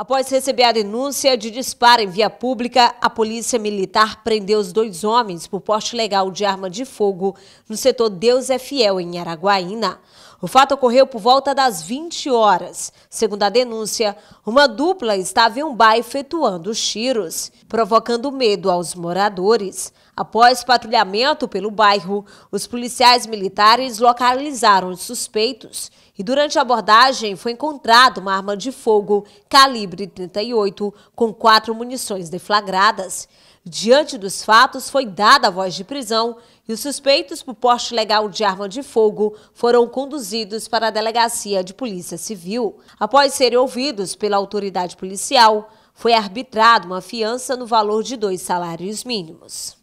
Após receber a denúncia de disparo em via pública, a Polícia Militar prendeu os dois homens por porte legal de arma de fogo no setor Deus é Fiel, em Araguaína. O fato ocorreu por volta das 20 horas. Segundo a denúncia, uma dupla estava em um bar efetuando os tiros, provocando medo aos moradores. Após patrulhamento pelo bairro, os policiais militares localizaram os suspeitos e durante a abordagem foi encontrada uma arma de fogo calibre 38 com quatro munições deflagradas. Diante dos fatos, foi dada a voz de prisão e os suspeitos por porte legal de arma de fogo foram conduzidos para a delegacia de polícia civil. Após serem ouvidos pela autoridade policial, foi arbitrada uma fiança no valor de dois salários mínimos.